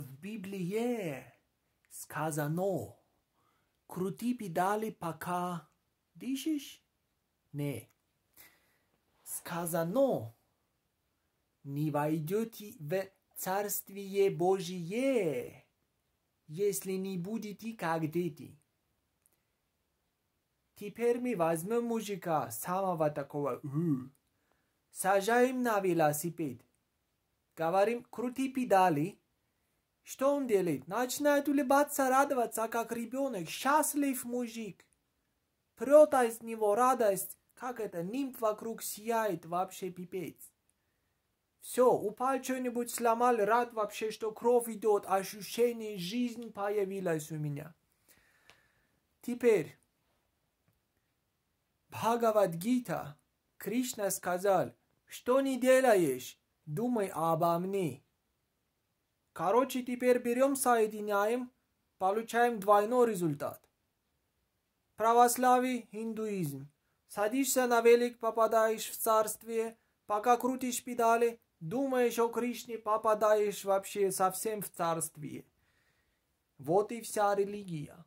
v Bibliji je skazano, kruti bi dali pa ka, dišiš? Ne. Skazano, ni vajdjoti v carstvi je Božije, jesli ni buditi kak deti. Teper mi vazmem mužika, sama va takova, sažajem na velasiped. Gavarim, kruti pi dali, Что он делает? Начинает улыбаться, радоваться, как ребенок, счастлив мужик. Прет из него радость, как это, нимф вокруг сияет, вообще пипец. Все, упал что-нибудь, сломал, рад вообще, что кровь идет, ощущение жизни появилось у меня. Теперь, Бхагавад Гита Кришна сказал, что не делаешь, думай обо мне. Короче, теперь берем, соединяем, получаем двойной результат. Православие, индуизм. Садишься на велик, попадаешь в царствие, пока крутишь педали, думаешь о Кришне, попадаешь вообще совсем в царствие. Вот и вся религия.